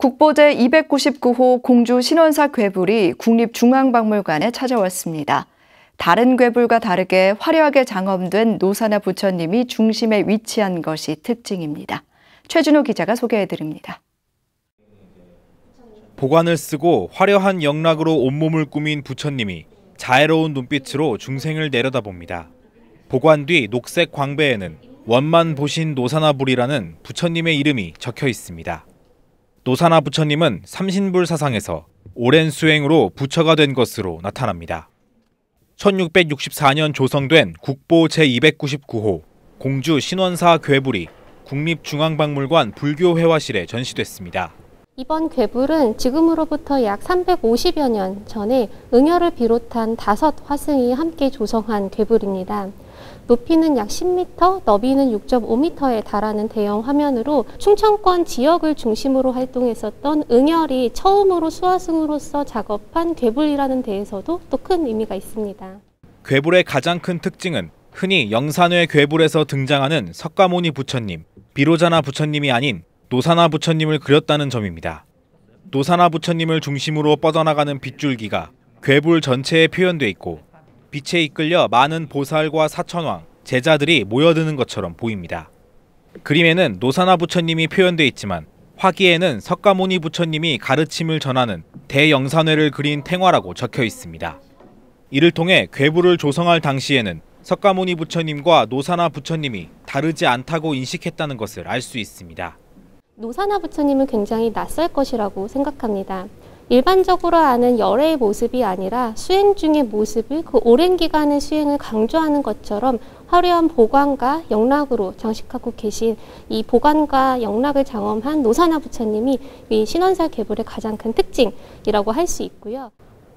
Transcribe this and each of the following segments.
국보제 299호 공주 신원사 괴불이 국립중앙박물관에 찾아왔습니다. 다른 괴불과 다르게 화려하게 장엄된 노사나 부처님이 중심에 위치한 것이 특징입니다. 최준호 기자가 소개해드립니다. 보관을 쓰고 화려한 영락으로 온몸을 꾸민 부처님이 자애로운 눈빛으로 중생을 내려다봅니다. 보관 뒤 녹색 광배에는 원만 보신 노사나불이라는 부처님의 이름이 적혀 있습니다. 노사나 부처님은 삼신불 사상에서 오랜 수행으로 부처가 된 것으로 나타납니다. 1664년 조성된 국보 제299호 공주 신원사 괴불이 국립중앙박물관 불교회화실에 전시됐습니다. 이번 괴물은 지금으로부터 약 350여 년 전에 응열을 비롯한 다섯 화승이 함께 조성한 괴물입니다. 높이는 약 10m, 너비는 6.5m에 달하는 대형 화면으로 충청권 지역을 중심으로 활동했었던 응열이 처음으로 수화승으로서 작업한 괴물이라는 데에서도 또 큰 의미가 있습니다. 괴물의 가장 큰 특징은 흔히 영산회 괴물에서 등장하는 석가모니 부처님, 비로자나 부처님이 아닌 노사나 부처님을 그렸다는 점입니다. 노사나 부처님을 중심으로 뻗어나가는 빗줄기가 괴불 전체에 표현돼 있고 빛에 이끌려 많은 보살과 사천왕, 제자들이 모여드는 것처럼 보입니다. 그림에는 노사나 부처님이 표현돼 있지만 화기에는 석가모니 부처님이 가르침을 전하는 대영산회를 그린 탱화라고 적혀 있습니다. 이를 통해 괴부를 조성할 당시에는 석가모니 부처님과 노사나 부처님이 다르지 않다고 인식했다는 것을 알 수 있습니다. 노사나 부처님은 굉장히 낯설 것이라고 생각합니다. 일반적으로 아는 열애의 모습이 아니라 수행 중의 모습을 그 오랜 기간의 수행을 강조하는 것처럼 화려한 보관과 영락으로 장식하고 계신 이 보관과 영락을 장엄한 노사나 부처님이 이 신원사 개불의 가장 큰 특징이라고 할 수 있고요.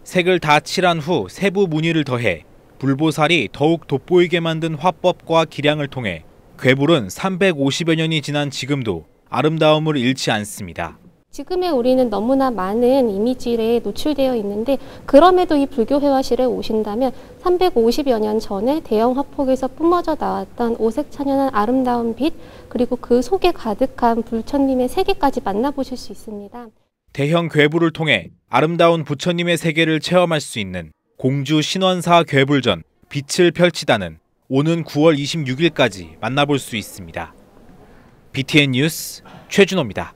색을 다 칠한 후 세부 무늬를 더해 불보살이 더욱 돋보이게 만든 화법과 기량을 통해 괴불은 350여 년이 지난 지금도 아름다움을 잃지 않습니다. 지금의 우리는 너무나 많은 이미지에 노출되어 있는데 그럼에도 이 불교 회화실에 오신다면 350여 년 전에 대형 화폭에서 뿜어져 나왔던 오색찬연한 아름다운 빛 그리고 그 속에 가득한 불천님의 세계까지 만나보실 수 있습니다. 대형 괴부를 통해 아름다운 부처님의 세계를 체험할 수 있는 공주 신원사 괴불전 빛을 펼치다는 오는 9월 26일까지 만나볼 수 있습니다. BTN 뉴스 최준호입니다.